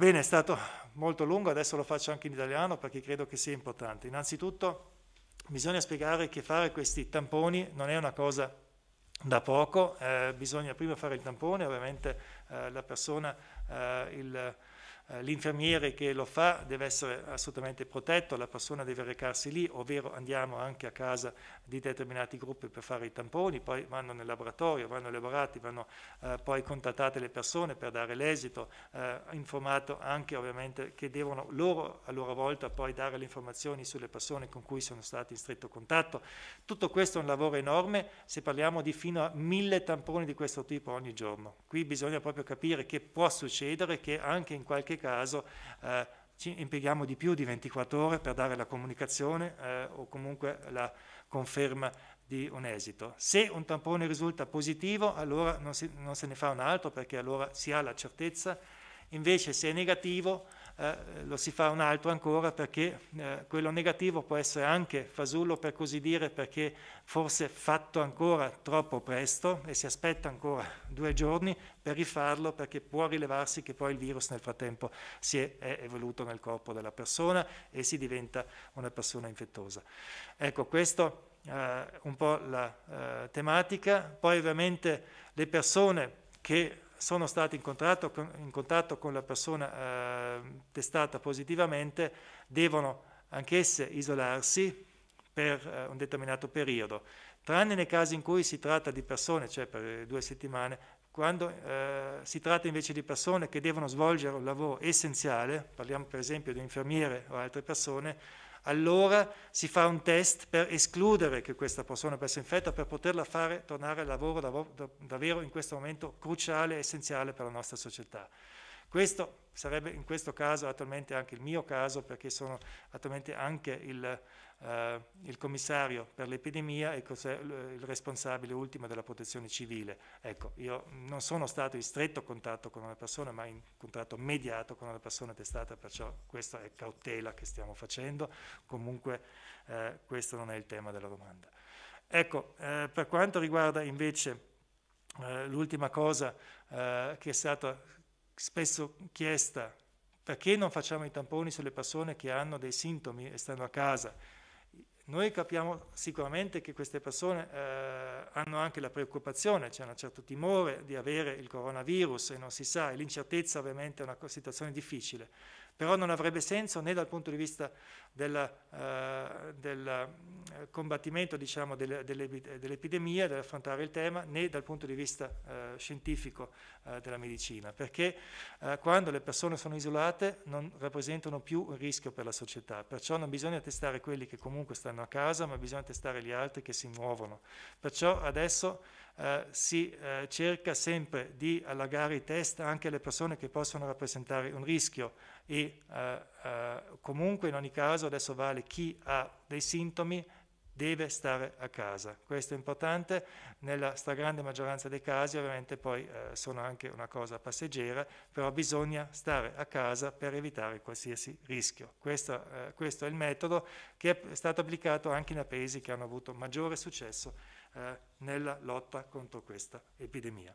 Bene, è stato molto lungo, adesso lo faccio anche in italiano perché credo che sia importante. Innanzitutto bisogna spiegare che fare questi tamponi non è una cosa da poco, eh, bisogna prima fare il tampone, ovviamente eh, la persona, eh, il eh, l'infermiere che lo fa deve essere assolutamente protetto, la persona deve recarsi lì, ovvero andiamo anche a casa di determinati gruppi per fare i tamponi, poi vanno nel laboratorio, vanno elaborati, vanno eh, poi contattate le persone per dare l'esito, eh, informato anche ovviamente che devono loro a loro volta poi dare le informazioni sulle persone con cui sono stati in stretto contatto. Tutto questo è un lavoro enorme, se parliamo di fino a mille tamponi di questo tipo ogni giorno. Qui bisogna proprio capire che può succedere che anche in qualche caso eh, ci impieghiamo di più di 24 ore per dare la comunicazione eh, o comunque la conferma di un esito. Se un tampone risulta positivo, allora non, si, non se ne fa un altro perché allora si ha la certezza, invece se è negativo, eh, lo si fa un altro ancora perché eh, quello negativo può essere anche fasullo per così dire perché forse fatto ancora troppo presto e si aspetta ancora due giorni per rifarlo perché può rilevarsi che poi il virus nel frattempo si è, è evoluto nel corpo della persona e si diventa una persona infettosa. Ecco, questo eh, un po' la eh, tematica. Poi ovviamente le persone che sono stati in contatto con, in contatto con la persona eh, testata positivamente devono anch'esse isolarsi per eh, un determinato periodo, tranne nei casi in cui si tratta di persone, cioè per due settimane, quando eh, si tratta invece di persone che devono svolgere un lavoro essenziale, parliamo per esempio di un infermiere o altre persone, allora si fa un test per escludere che questa persona possa infetta per poterla fare tornare al lavoro davvero in questo momento cruciale e essenziale per la nostra società. Questo sarebbe in questo caso attualmente anche il mio caso perché sono attualmente anche il eh, il commissario per l'epidemia e cos'è il responsabile ultimo della protezione civile. Ecco, io non sono stato in stretto contatto con una persona, ma in contatto mediato con una persona testata, perciò questa è cautela che stiamo facendo, comunque eh, questo non è il tema della domanda. Ecco, eh, per quanto riguarda invece eh, l'ultima cosa eh, che è stata spesso chiesta perché non facciamo i tamponi sulle persone che hanno dei sintomi e stanno a casa? Noi capiamo sicuramente che queste persone eh, hanno anche la preoccupazione, c'è un certo timore di avere il coronavirus e non si sa, e l'incertezza ovviamente è una situazione difficile però non avrebbe senso né dal punto di vista del, eh, del eh, combattimento diciamo, del, dell'epidemia, dell'affrontare il tema, né dal punto di vista eh, scientifico eh, della medicina, perché eh, quando le persone sono isolate non rappresentano più un rischio per la società, perciò non bisogna testare quelli che comunque stanno a casa, ma bisogna testare gli altri che si muovono. Perciò adesso eh, si eh, cerca sempre di allargare i test anche alle persone che possono rappresentare un rischio e eh, eh, comunque in ogni caso adesso vale chi ha dei sintomi deve stare a casa. Questo è importante, nella stragrande maggioranza dei casi ovviamente poi eh, sono anche una cosa passeggera, però bisogna stare a casa per evitare qualsiasi rischio. Questo, eh, questo è il metodo che è stato applicato anche nei paesi che hanno avuto maggiore successo eh, nella lotta contro questa epidemia.